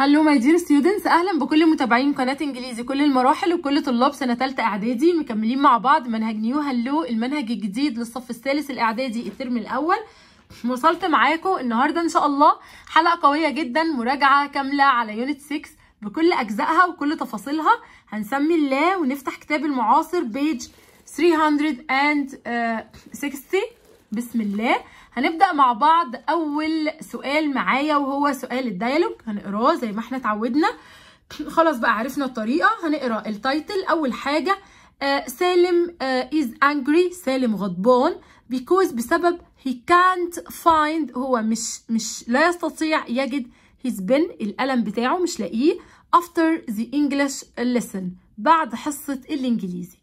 هلو ماي دير ستودنتس اهلا بكل متابعين قناه انجليزي كل المراحل وكل طلاب سنه ثالثه اعدادي مكملين مع بعض منهج نيو هلو المنهج الجديد للصف الثالث الاعدادي الترم الاول وصلت معاكم النهارده ان شاء الله حلقه قويه جدا مراجعه كامله على يونت 6 بكل اجزائها وكل تفاصيلها هنسمي الله ونفتح كتاب المعاصر بيج 360 آه، بسم الله هنبدأ مع بعض أول سؤال معايا وهو سؤال الديالوج هنقراه زي ما احنا اتعودنا خلاص بقى عرفنا الطريقة هنقرا التايتل أول حاجة آه سالم آه is angry سالم غضبان because بسبب he can't find هو مش مش لا يستطيع يجد his pen القلم بتاعه مش لاقيه after the English lesson بعد حصة الإنجليزي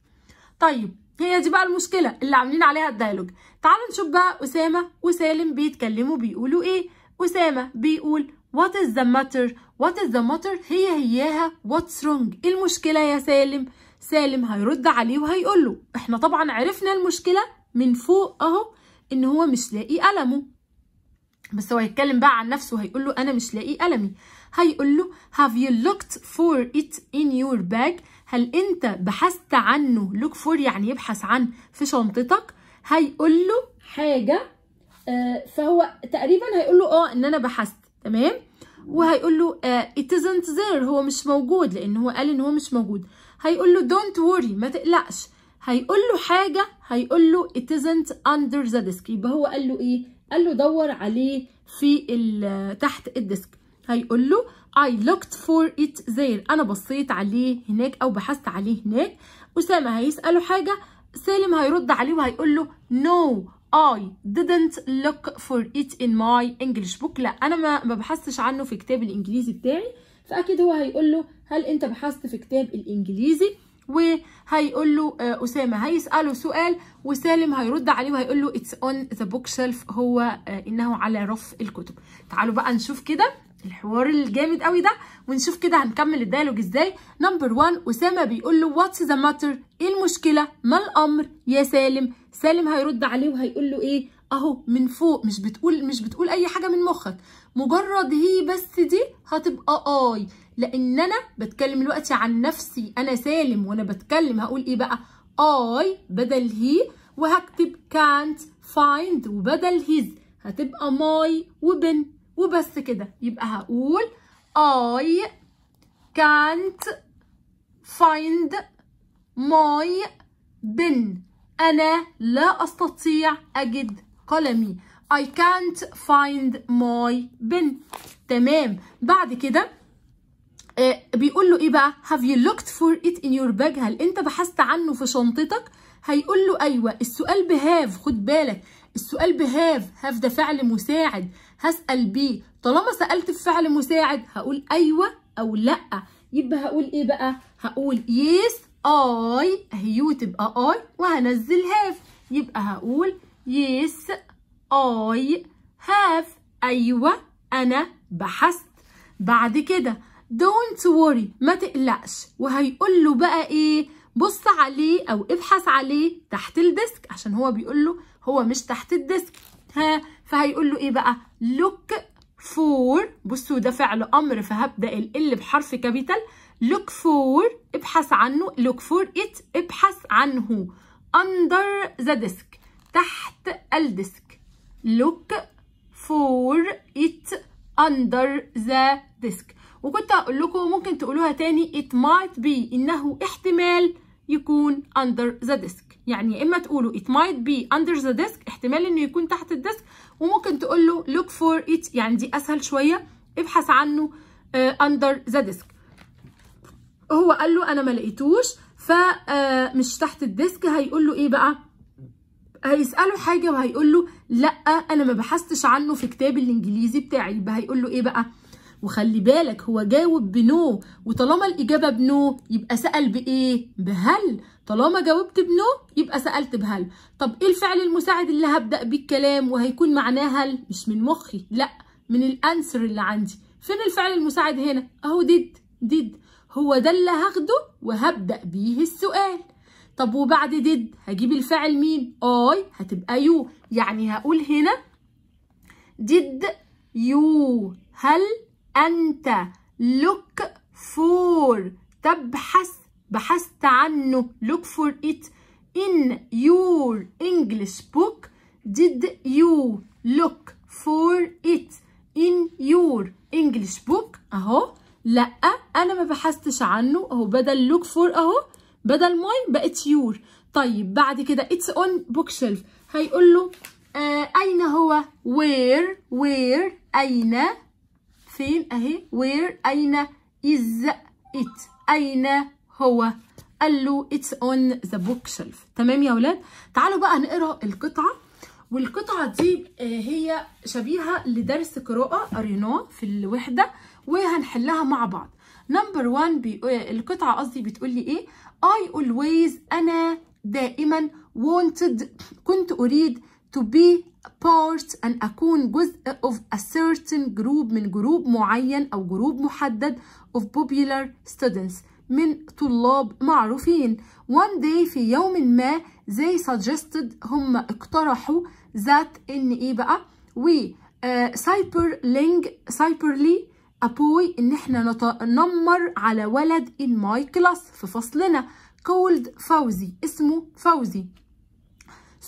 طيب هي دي بقى المشكله اللي عاملين عليها الديالوج تعالوا نشوف بقى اسامه وسالم بيتكلموا بيقولوا ايه اسامه بيقول what is the matter what is the matter هي هياها what's wrong ايه المشكله يا سالم سالم هيرد عليه وهيقول له احنا طبعا عرفنا المشكله من فوق اهو ان هو مش لاقي قلمه بس هو هيتكلم بقى عن نفسه هيقول له انا مش لاقي قلمي هيقول له have you looked for it in your bag هل انت بحثت عنه لوك فور يعني يبحث عنه في شنطتك هيقول له حاجه آه فهو تقريبا هيقول له اه ان انا بحثت تمام وهيقول له آه it isn't there هو مش موجود لان هو قال ان هو مش موجود هيقول له don't worry ما تقلقش هيقول له حاجه هيقول له it isn't under the desk يبقى هو قال له ايه قال له دور عليه في تحت الديسك هيقول له I looked for it there أنا بصيت عليه هناك أو بحثت عليه هناك أسامة هيسأله حاجة سالم هيرد عليه وهيقول له no I didn't look for it in my English book لا أنا ما بحثتش عنه في كتاب الإنجليزي بتاعي فأكيد هو هيقول له هل أنت بحثت في كتاب الإنجليزي وهيقول له آه، أسامة هيسأله سؤال وسالم هيرد عليه وهيقول له it's on the bookshelf هو آه، إنه على رف الكتب تعالوا بقى نشوف كده الحوار الجامد قوي ده ونشوف كده هنكمل الديالوج ازاي نمبر 1 اسامه بيقول له واتس ذا ماتر ايه المشكله ما الامر يا سالم سالم هيرد عليه وهيقول له ايه اهو من فوق مش بتقول مش بتقول اي حاجه من مخك مجرد هي بس دي هتبقى اي لان انا بتكلم دلوقتي عن نفسي انا سالم وانا بتكلم هقول ايه بقى اي بدل هي وهكتب كانت فايند وبدل هيز هتبقى ماي وبنت وبس كده يبقى هقول I can't find my pen أنا لا أستطيع أجد قلمي I can't find my pen تمام بعد كده آه، بيقول له ايه بقى have you looked for it in your bag هل انت بحثت عنه في شنطتك هيقول له ايوه السؤال بهاف خد بالك السؤال بهاف هاف ده فعل مساعد هسال بي طالما سالت في فعل مساعد هقول ايوه او لا يبقى هقول ايه بقى هقول يس اي هيو تبقى اي وهنزل هاف يبقى هقول يس اي هاف ايوه انا بحثت بعد كده don't worry ما تقلقش وهيقول له بقى ايه بص عليه او ابحث عليه تحت الديسك عشان هو بيقول له هو مش تحت الديسك ها فهيقول له ايه بقى look for بصوا ده فعل امر فهبدا ال بحرف كابيتال look for ابحث عنه look for it ابحث عنه under the ديسك تحت الديسك look for it under the ديسك وكنت اقول لكم ممكن تقولوها تاني it might be انه احتمال يكون under the ديسك يعني يا اما تقولوا it might be under the desk احتمال انه يكون تحت الديسك وممكن تقول له look for it يعني دي اسهل شويه ابحث عنه آه، under the desk هو قال له انا ما لقيتوش فمش آه، تحت الديسك هيقول له ايه بقى هيساله حاجه وهيقول له لا انا ما بحثتش عنه في كتاب الانجليزي بتاعي يبقى هيقول له ايه بقى وخلي بالك هو جاوب بنو وطالما الإجابة بنو يبقى سأل بإيه؟ بهل طالما جاوبت بنو يبقى سألت بهل طب إيه الفعل المساعد اللي هبدأ بيه الكلام وهيكون معناه هل؟ مش من مخي لأ من الأنسر اللي عندي فين الفعل المساعد هنا؟ أهو ديد ديد هو ده اللي هاخده وهبدأ بيه السؤال طب وبعد ديد هجيب الفعل مين؟ آي هتبقى يو يعني هقول هنا ديد يو هل أنت look for تبحث بحثت عنه look for it in your English book did you look for it in your English book أهو لأ أنا ما بحثتش عنه أهو بدل look for أهو بدل ماي بقت يور طيب بعد كده it's on bookshelf هيقول له آه أين هو where where أين فين اهي وير اين از ات اين هو قال له اتس اون ذا بوك شيلف تمام يا ولاد تعالوا بقى نقرا القطعه والقطعه دي آه، هي شبيهه لدرس قراءه قريناه في الوحده وهنحلها مع بعض نمبر 1 آه، القطعه قصدي بتقول لي ايه اي اولويز انا دائما wanted كنت اريد to be part أن أكون جزء of a certain group من جروب معين أو جروب محدد of popular students من طلاب معروفين one day في يوم ما they suggested هم اقترحوا that إن إيه بقى we uh, cyberling cyberly أبوي إن إحنا نمر على ولد in my class في فصلنا called فوزي اسمه فوزي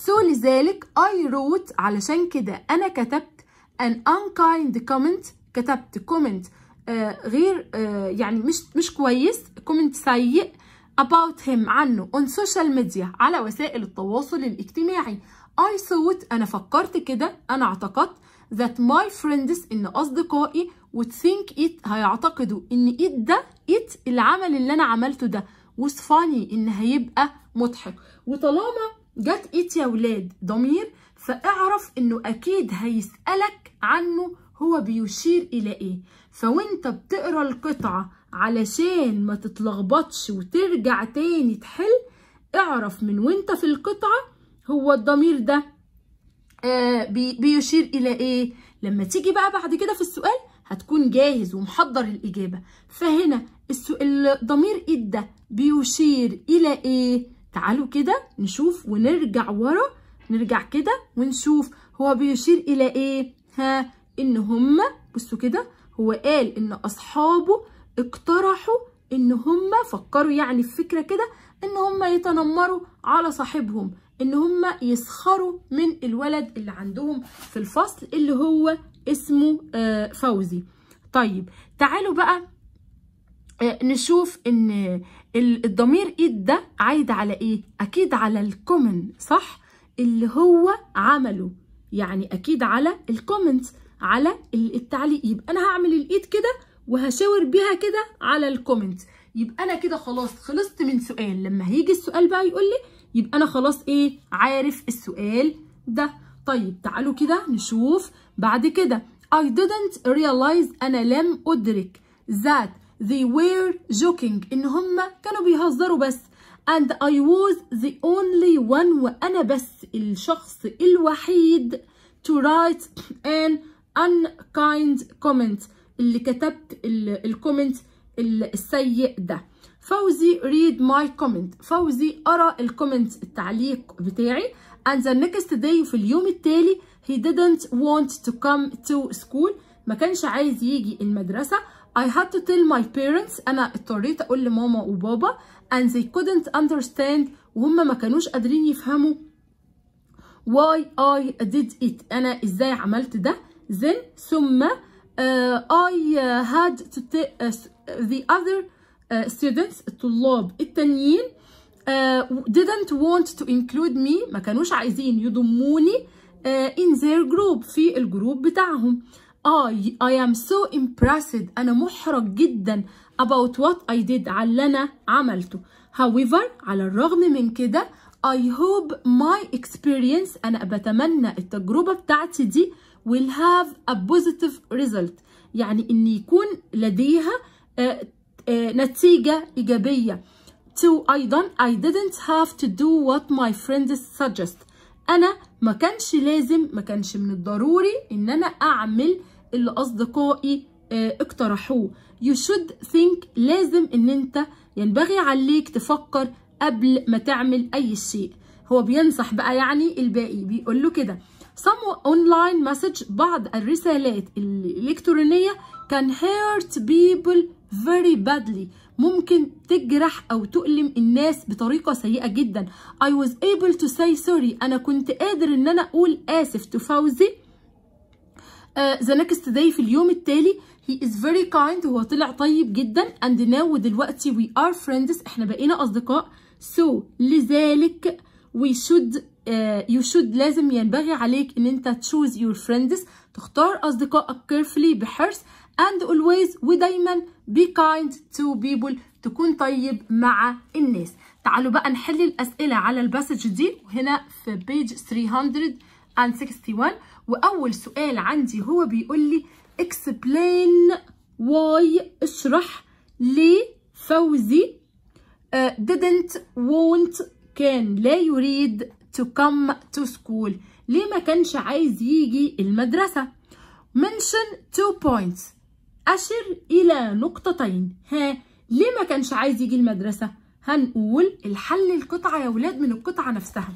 سو so, لذلك I wrote علشان كده أنا كتبت an unkind comment كتبت comment آه غير آه يعني مش مش كويس comment سيء about him عنه on social media على وسائل التواصل الاجتماعي I thought أنا فكرت كده أنا اعتقدت that my friends إن أصدقائي would think it هيعتقدوا إن it ده it العمل اللي أنا عملته ده was funny إن هيبقى مضحك وطالما جت ايت يا ولاد ضمير فاعرف انه اكيد هيسالك عنه هو بيشير الى ايه فوانت بتقرا القطعه علشان ما تتلخبطش وترجع تاني تحل اعرف من وانت في القطعه هو الضمير ده آه بي بيشير الى ايه لما تيجي بقى بعد كده في السؤال هتكون جاهز ومحضر الاجابه فهنا الضمير ده بيشير الى ايه تعالوا كده نشوف ونرجع ورا نرجع كده ونشوف هو بيشير إلى إيه؟ ها إن هما بصوا كده هو قال إن أصحابه اقترحوا إن هما فكروا يعني في فكرة كده إن هما يتنمروا على صاحبهم إن هما يسخروا من الولد اللي عندهم في الفصل اللي هو اسمه آه، فوزي طيب تعالوا بقى آه، نشوف إن الضمير ايد ده عايد على ايه اكيد على الكومن صح اللي هو عمله يعني اكيد على الكومنت على التعليق يبقى انا هعمل الايد كده وهشاور بيها كده على الكومنت يبقى انا كده خلاص خلصت من سؤال لما هيجي السؤال بقى يقول لي يبقى انا خلاص ايه عارف السؤال ده طيب تعالوا كده نشوف بعد كده I didn't realize أنا لم أدرك that they were joking إن هم كانوا بيهزروا بس and I was the only one وأنا بس الشخص الوحيد to write an unkind comment اللي كتبت الكومنت السيء ده فوزي read my comment فوزي قرأ الكومنت التعليق بتاعي and the next day في اليوم التالي he didn't want to come to school ما كانش عايز يجي المدرسة I had to tell my parents أنا اضطريت أقول لماما وبابا and they couldn't understand وهم ما كانوش قادرين يفهموا why I did it أنا إزاي عملت ده then ثم uh, I had to uh, the other uh, students الطلاب التانيين uh, didn't want to include me ما كانوش عايزين يضموني uh, in their group في الجروب بتاعهم I, I am so impressed أنا محرج جدا about what I did على اللي أنا عملته however على الرغم من كده I hope my experience أنا بتمنى التجربة بتاعتي دي will have a positive result يعني إن يكون لديها نتيجة إيجابية to أيضا I didn't have to do what my friends suggest أنا ما كانش لازم ما كانش من الضروري ان انا اعمل اللي اصدقائي آه، اقترحوه you should think لازم ان انت ينبغي عليك تفكر قبل ما تعمل اي شيء هو بينصح بقى يعني الباقي بيقول له كده some online message بعض الرسالات الالكترونيه can hurt people very badly ممكن تجرح أو تؤلم الناس بطريقة سيئة جدا I was able to say sorry أنا كنت قادر إن أنا أقول آسف تفوزي ذا uh, next داي في اليوم التالي هي از فيري كايند هو طلع طيب جدا اند ناو ودلوقتي وي ار فريندز احنا بقينا اصدقاء سو so, لذلك وي شود يو شود لازم ينبغي عليك ان انت تشوز يور فريندز تختار اصدقائك كيرفلي بحرص اند اولويز ودايما be kind to people تكون طيب مع الناس تعالوا بقى نحل الأسئلة على الباسج دي وهنا في بيج 361 وأول سؤال عندي هو بيقول لي explain why اشرح ليه فوزي آه، didn't want كان لا يريد to come to school ليه ما كانش عايز يجي المدرسة mention two points أشر إلى نقطتين ها ليه ما كانش عايز يجي المدرسة هنقول الحل القطعة يا ولاد من القطعة نفسها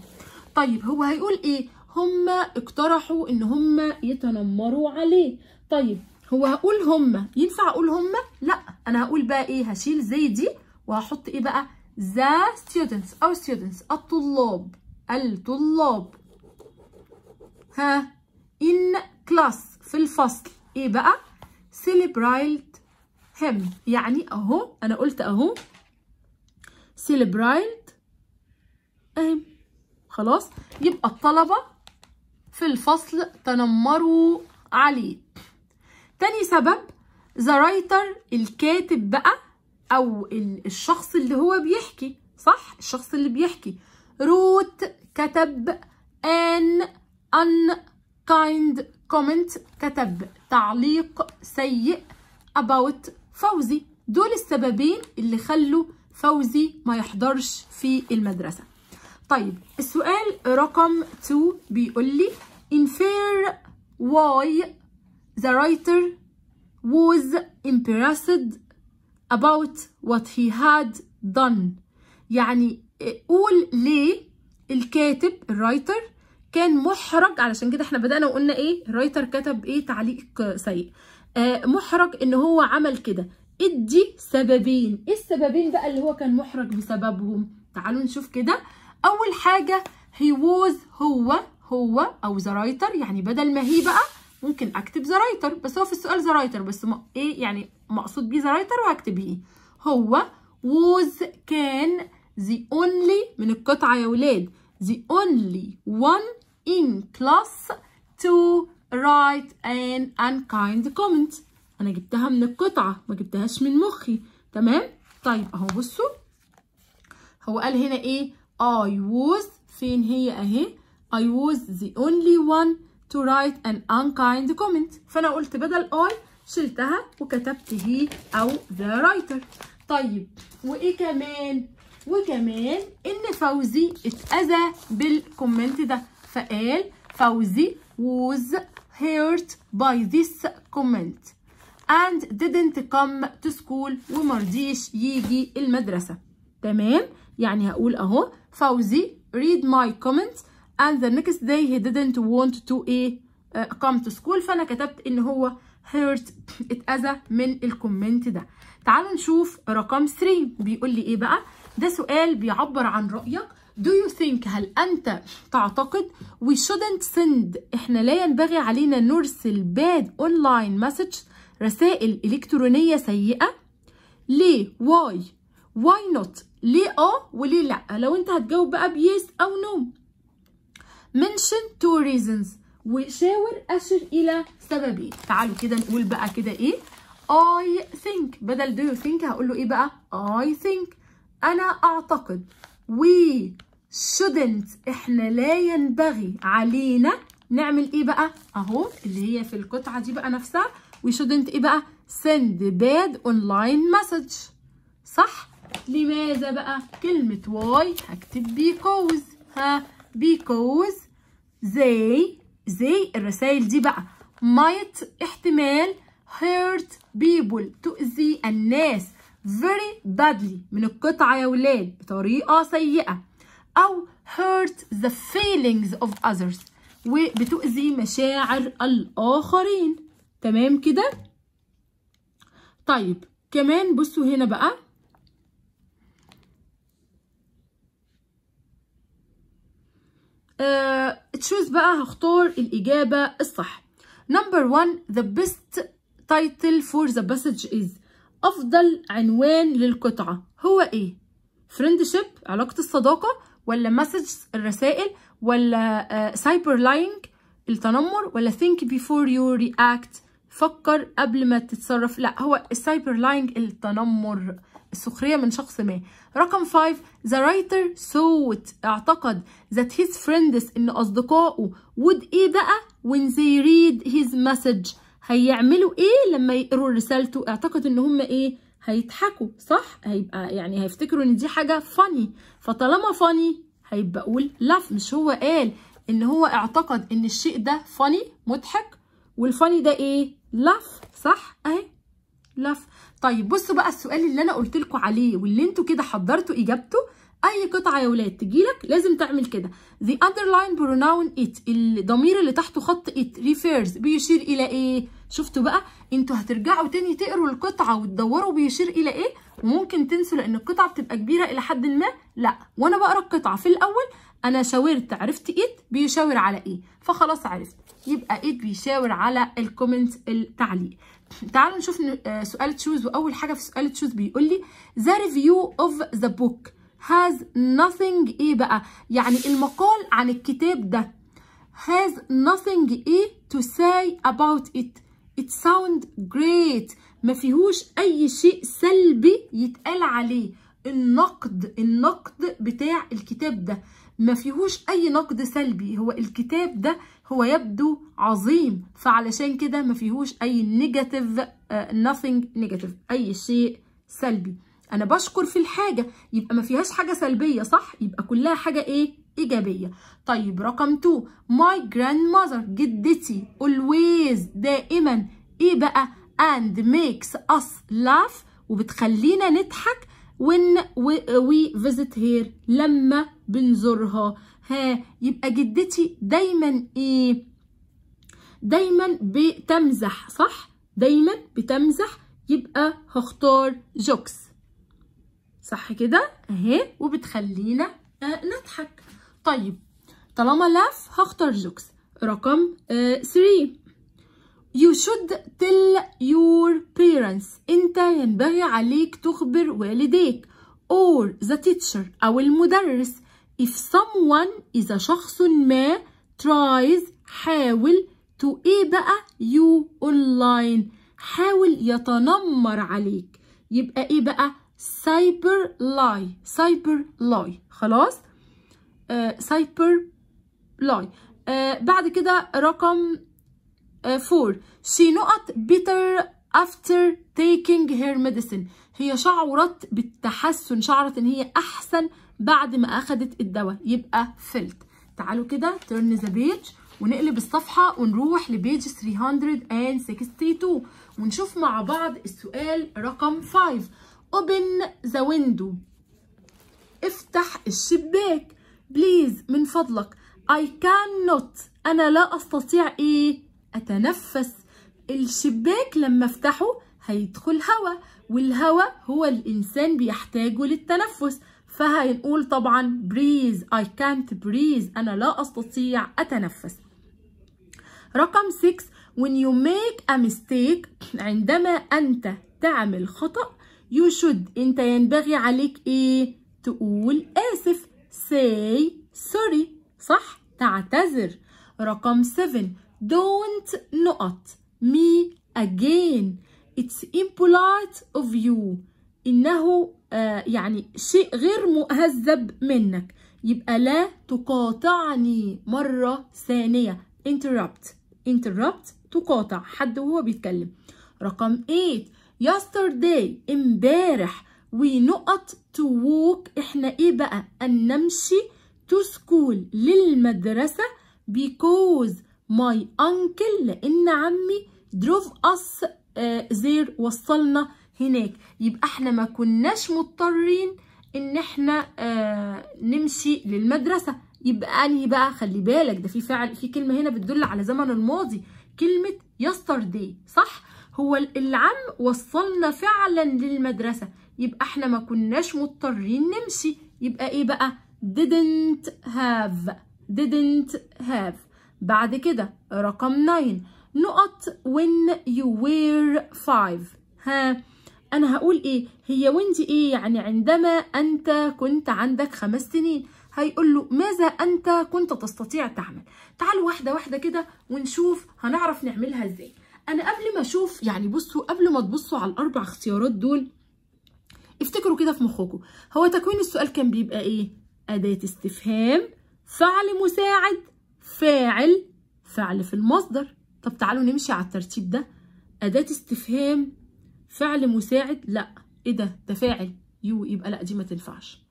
طيب هو هيقول إيه هما اقترحوا إن هما يتنمروا عليه طيب هو هقول هما ينفع أقول هما لا أنا هقول بقى إيه هشيل زي دي وهحط إيه بقى the students أو students الطلاب الطلاب ها in class في الفصل إيه بقى celebrate هيم يعني اهو انا قلت اهو celebrate هيم خلاص يبقى الطلبة في الفصل تنمروا عليه تاني سبب ذا رايتر الكاتب بقى او الشخص اللي هو بيحكي صح الشخص اللي بيحكي روت كتب ان ان unkind كومنت كتب تعليق سيء about فوزي دول السببين اللي خلوا فوزي ما يحضرش في المدرسة طيب السؤال رقم 2 بيقول لي infer why the writer was impressed about what he had done يعني قول ليه الكاتب الرايتر كان محرج علشان كده احنا بدانا وقلنا ايه الرايتر كتب ايه تعليق سيء آه محرج ان هو عمل كده ادي سببين ايه السببين بقى اللي هو كان محرج بسببهم تعالوا نشوف كده اول حاجه هي ووز هو هو او ذا رايتر يعني بدل ما هي بقى ممكن اكتب ذا رايتر بس هو في السؤال ذا رايتر بس ايه يعني مقصود بيه ذا رايتر وهكتب ايه هو ووز كان the only من القطعه يا ولاد the only one in class to write an unkind comment انا جبتها من القطعه ما جبتهاش من مخي تمام طيب اهو بصوا هو قال هنا ايه I was فين هي اهي I was the only one to write an unkind comment فانا قلت بدل I شلتها وكتبت هي او the writer طيب وايه كمان وكمان ان فوزي اتاذى بالكومنت ده فقال فوزي was hurt by this comment and didn't come to school ومرضيش يجي المدرسة تمام يعني هقول اهو فوزي read my comment and the next day he didn't want to ايه uh, come to school فانا كتبت ان هو hurt اتأذى من الكومنت ده تعالوا نشوف رقم 3 بيقول لي ايه بقى ده سؤال بيعبر عن رأيك Do you think هل أنت تعتقد we shouldn't send إحنا لا ينبغي علينا نرسل bad online message رسائل إلكترونية سيئة ليه why why not ليه اه وليه لا لو انت هتجاوب بقى بيس او نو mention two reasons وشاور أشر إلى سببين تعالوا كده نقول بقى كده إيه I think بدل do you think هقول له إيه بقى I think أنا أعتقد وي shouldn't احنا لا ينبغي علينا نعمل ايه بقى اهو اللي هي في القطعه دي بقى نفسها وي shouldn't ايه بقى send bad online message صح لماذا بقى كلمه why هكتب because ها because they they الرسائل دي بقى might احتمال hurt people تؤذي الناس very badly من القطعة يا ولاد بطريقة سيئة أو hurt the feelings of others وبتؤذي مشاعر الآخرين تمام كده طيب كمان بصوا هنا بقى تشوز آه، uh, بقى هختار الإجابة الصح number one the best title for the passage is أفضل عنوان للقطعة هو إيه؟ فريندشيب علاقة الصداقة ولا مسج الرسائل ولا سايبر آه، لاينج التنمر ولا think before you react فكر قبل ما تتصرف لا هو السايبر لاينج التنمر السخرية من شخص ما رقم 5 the writer thought اعتقد that his friends ان اصدقائه would ايه بقى when they read his message هيعملوا ايه لما يقروا رسالته اعتقد ان هم ايه هيضحكوا صح هيبقى يعني هيفتكروا ان دي حاجه فاني فطالما فاني هيبقى اقول لاف مش هو قال ان هو اعتقد ان الشيء ده فاني مضحك والفاني ده ايه لاف صح اهي لاف طيب بصوا بقى السؤال اللي انا قلت لكم عليه واللي انتوا كده حضرتوا اجابته اي قطعه يا ولاد تجيلك لازم تعمل كده the underline pronoun it الضمير اللي تحته خط it refers بيشير الى ايه شفتوا بقى انتوا هترجعوا تاني تقروا القطعه وتدوروا بيشير الى ايه وممكن تنسوا لان القطعه بتبقى كبيره الى حد ما لا وانا بقرا القطعه في الاول انا شاورت عرفت it بيشاور على ايه فخلاص عرفت يبقى it بيشاور على الكومنت التعليق تعالوا نشوف آه، سؤال تشوز واول حاجه في سؤال تشوز بيقول لي the review of the book has nothing ايه بقى يعني المقال عن الكتاب ده has nothing ايه to say about it it sound great ما فيهوش اي شيء سلبي يتقال عليه النقد النقد بتاع الكتاب ده ما فيهوش اي نقد سلبي هو الكتاب ده هو يبدو عظيم فعلشان كده ما فيهوش اي نيجاتيف آه، uh, nothing نيجاتيف اي شيء سلبي انا بشكر في الحاجه يبقى ما فيهاش حاجه سلبيه صح يبقى كلها حاجه ايه ايجابيه طيب رقم 2 my grandmother جدتي always دائما ايه بقى and makes us laugh وبتخلينا نضحك when we visit her لما بنزورها ها يبقى جدتي دايما ايه دايما بتمزح صح دايما بتمزح يبقى هختار جوكس صح كده اهي وبتخلينا آه، نضحك طيب طالما لاف هختار جوكس رقم 3 آه، You should tell your parents أنت ينبغي عليك تخبر والديك or the teacher أو المدرس if someone إذا شخص ما tries حاول to إيه بقى you online حاول يتنمر عليك يبقى إيه بقى سايبر لاي سايبر لاي خلاص آه، سايبر لاي آه، بعد كده رقم 4 آه، she نقط بيتر after taking her medicine هي شعرت بالتحسن شعرت ان هي احسن بعد ما اخدت الدواء يبقى فيلت تعالوا كده turn the page ونقلب الصفحة ونروح لبيج 362 ونشوف مع بعض السؤال رقم 5 open the window افتح الشباك بليز من فضلك I cannot أنا لا أستطيع إيه أتنفس الشباك لما أفتحه هيدخل هواء والهواء هو الإنسان بيحتاجه للتنفس فهنقول طبعا breathe I can't breathe أنا لا أستطيع أتنفس رقم 6 when you make a mistake عندما أنت تعمل خطأ You should أنت ينبغي عليك إيه؟ تقول آسف say sorry صح تعتذر رقم 7 don't نقط me again it's impolite of you إنه آه يعني شيء غير مهذب منك يبقى لا تقاطعني مرة ثانية interrupt interrupt تقاطع حد وهو بيتكلم رقم 8 yesterday امبارح we نقط to walk احنا ايه بقى ان نمشي to school للمدرسة because my uncle لان عمي drove us آه، there uh, وصلنا هناك يبقى احنا ما كناش مضطرين ان احنا آه، نمشي للمدرسة يبقى انهي بقى خلي بالك ده في فعل في كلمة هنا بتدل على زمن الماضي كلمة yesterday صح هو العم وصلنا فعلا للمدرسة يبقى احنا ما كناش مضطرين نمشي يبقى ايه بقى didn't have didn't have بعد كده رقم 9 نقط when you were 5 ها انا هقول ايه هي دي ايه يعني عندما انت كنت عندك خمس سنين هيقول له ماذا انت كنت تستطيع تعمل تعالوا واحده واحده كده ونشوف هنعرف نعملها ازاي انا قبل ما اشوف يعني بصوا قبل ما تبصوا على الاربع اختيارات دول افتكروا كده في مخكم هو تكوين السؤال كان بيبقى ايه اداه استفهام فعل مساعد فاعل فعل في المصدر طب تعالوا نمشي على الترتيب ده اداه استفهام فعل مساعد لا ايه ده ده فاعل يو يبقى لا دي ما تنفعش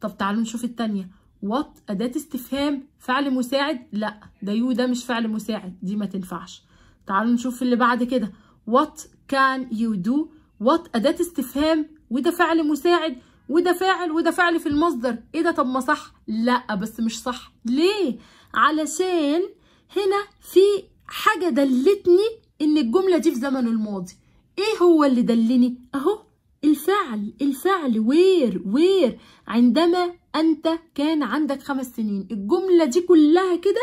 طب تعالوا نشوف الثانيه وات اداه استفهام فعل مساعد لا ده يو ده مش فعل مساعد دي ما تنفعش تعالوا نشوف اللي بعد كده what can you do what أداة استفهام وده فعل مساعد وده فاعل وده فعل في المصدر ايه ده طب ما صح لا بس مش صح ليه علشان هنا في حاجة دلتني ان الجملة دي في زمن الماضي ايه هو اللي دلني اهو الفعل الفعل وير وير عندما انت كان عندك خمس سنين الجملة دي كلها كده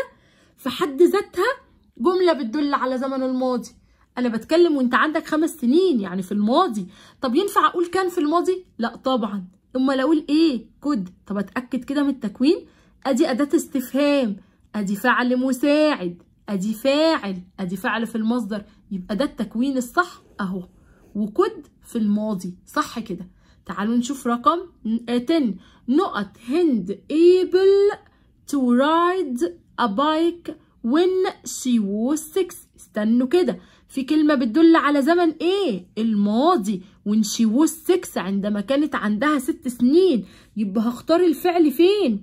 في حد ذاتها جملة بتدل على زمن الماضي انا بتكلم وانت عندك خمس سنين يعني في الماضي طب ينفع اقول كان في الماضي لا طبعا امال اقول ايه كود طب اتاكد كده من التكوين ادي اداه استفهام ادي فعل مساعد ادي فاعل ادي فعل في المصدر يبقى ده التكوين الصح اهو وكد في الماضي صح كده تعالوا نشوف رقم 10 نقط هند able to ride a bike when she was six استنوا كده في كلمة بتدل على زمن ايه الماضي when she was six عندما كانت عندها ست سنين يبقى هختار الفعل فين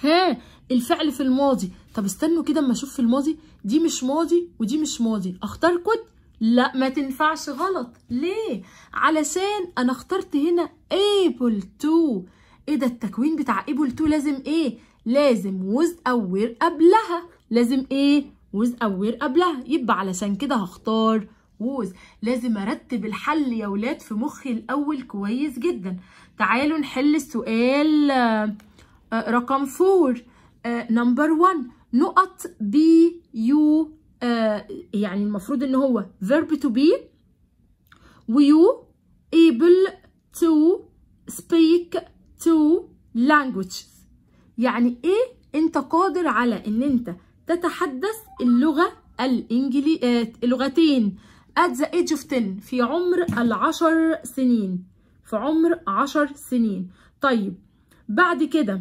ها الفعل في الماضي طب استنوا كده اما اشوف في الماضي دي مش ماضي ودي مش ماضي اختار كود لا ما تنفعش غلط ليه علشان انا اخترت هنا able to ايه ده التكوين بتاع able to لازم ايه لازم was او were قبلها لازم ايه ويز او وير قبلها يبقى علشان كده هختار ووز لازم ارتب الحل يا ولاد في مخي الاول كويس جدا تعالوا نحل السؤال آه، آه، رقم 4 نمبر 1 نقط بي يو آه، يعني المفروض ان هو verb to be ويو able to speak two languages يعني ايه انت قادر على ان انت تتحدث اللغة الإنجلي... آه، اللغتين at the age of 10 في عمر العشر سنين في عمر عشر سنين طيب بعد كده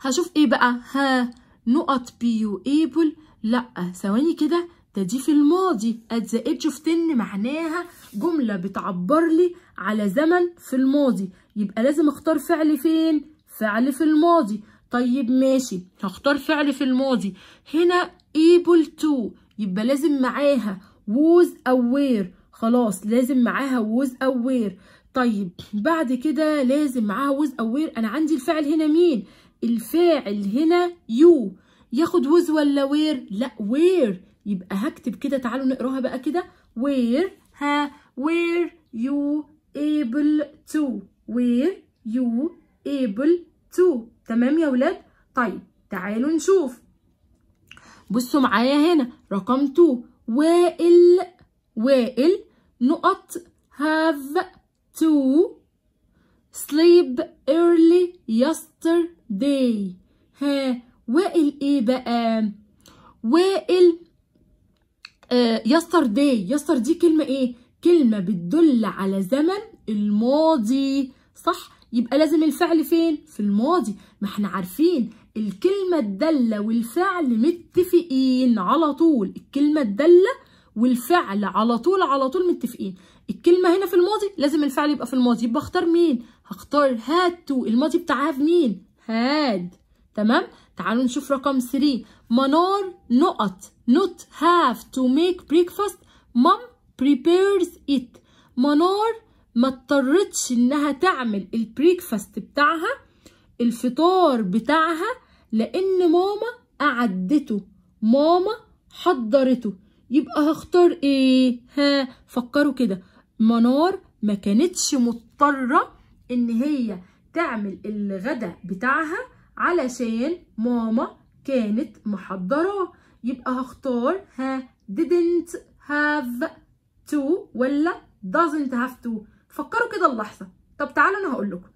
هشوف ايه بقى ها نقط بي ايبل لا ثواني كده ده دي في الماضي at the age of 10 معناها جملة بتعبر لي على زمن في الماضي يبقى لازم اختار فعل فين فعل في الماضي طيب ماشي هختار فعل في الماضي هنا able to يبقى لازم معاها was aware خلاص لازم معاها was aware طيب بعد كده لازم معاها was aware انا عندي الفعل هنا مين الفاعل هنا you ياخد was ولا where لا where يبقى هكتب كده تعالوا نقراها بقى كده where ها where you able to where you able to تمام يا ولاد طيب تعالوا نشوف بصوا معايا هنا رقم 2 وائل وائل نقط have to sleep early yesterday ها وائل ايه بقى وائل آه yesterday yesterday كلمة ايه كلمة بتدل على زمن الماضي صح يبقى لازم الفعل فين في الماضي ما احنا عارفين الكلمة الدالة والفعل متفقين على طول الكلمة الدالة والفعل على طول على طول متفقين الكلمة هنا في الماضي لازم الفعل يبقى في الماضي يبقى اختار مين هختار هاد تو الماضي بتاعها في مين هاد تمام تعالوا نشوف رقم 3 منار نقط نوت هاف تو ميك بريكفاست مام prepares it منار ما اضطرتش انها تعمل البريكفاست بتاعها الفطار بتاعها لان ماما اعدته ماما حضرته يبقى هختار ايه ها فكروا كده منار ما كانتش مضطره ان هي تعمل الغدا بتاعها علشان ماما كانت محضراه يبقى هختار ها didn't have to ولا doesn't have to فكروا كده اللحظه طب تعالوا انا هقول لكم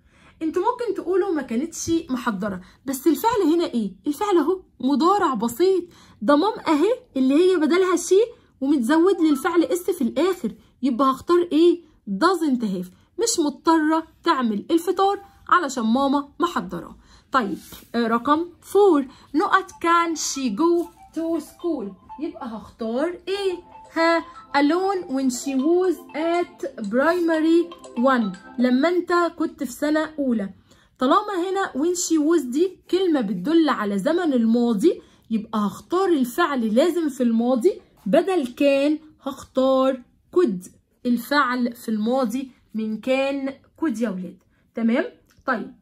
انتوا ممكن تقولوا ما كانتش محضره بس الفعل هنا ايه الفعل اهو مضارع بسيط ضمام اهي اللي هي بدلها شيء ومتزود للفعل اس في الاخر يبقى هختار ايه doesn't have مش مضطره تعمل الفطار علشان ماما محضراه طيب آه، رقم 4 نقط كان شي جو تو سكول يبقى هختار ايه ها alone when she was at primary 1 لما انت كنت في سنة أولى طالما هنا when she was دي كلمة بتدل على زمن الماضي يبقى هختار الفعل لازم في الماضي بدل كان هختار could الفعل في الماضي من كان could يا ولاد تمام طيب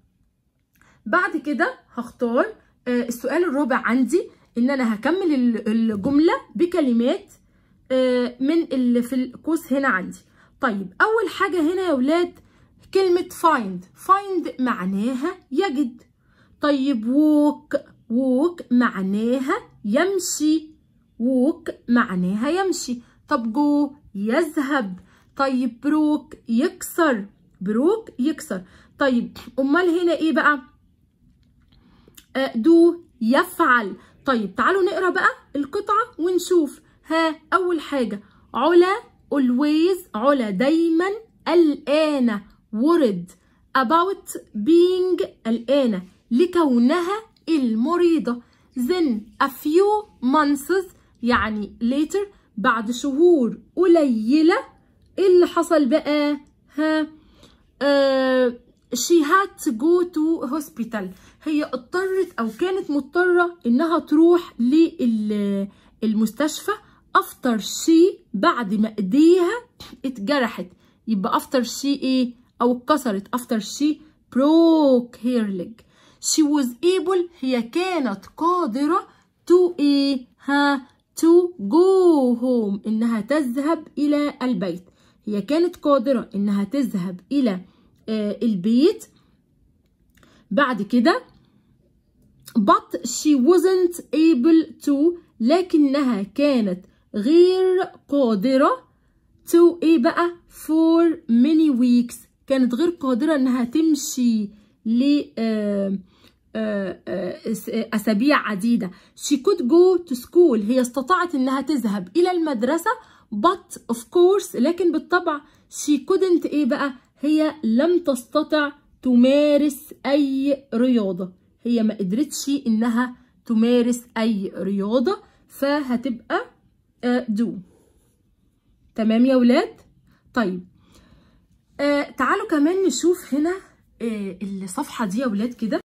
بعد كده هختار آه، السؤال الرابع عندي ان انا هكمل الجمله بكلمات آه، من اللي في القوس هنا عندي طيب اول حاجه هنا يا ولاد كلمه فايند فايند معناها يجد طيب ووك ووك معناها يمشي ووك معناها يمشي طب جو يذهب طيب بروك يكسر بروك يكسر طيب امال هنا ايه بقى دو آه، يفعل طيب تعالوا نقرا بقى القطعه ونشوف ها اول حاجه علا always علا دايما الآن ورد about being الآن لكونها المريضة then a few months يعني later بعد شهور قليلة إيه اللي حصل بقى ها uh, she had to go to hospital هي اضطرت او كانت مضطره انها تروح للمستشفى افتر شي بعد ما ايديها اتجرحت يبقى افتر شي ايه او اتكسرت افتر شي بروك هير ليج she was able هي كانت قادرة to إيه ها تو جو هوم إنها تذهب إلى البيت هي كانت قادرة إنها تذهب إلى آه، البيت بعد كده but she wasn't able to لكنها كانت غير قادرة to ايه بقى for many weeks كانت غير قادرة انها تمشي ل آه، آه، آه، أسابيع عديدة she could go to school هي استطاعت أنها تذهب إلى المدرسة but of course لكن بالطبع she couldn't إيه بقى هي لم تستطع تمارس أي رياضة هي ما قدرتش انها تمارس اي رياضه فهتبقى آه، دو تمام يا ولاد طيب آه، تعالوا كمان نشوف هنا آه، الصفحه دي يا ولاد كده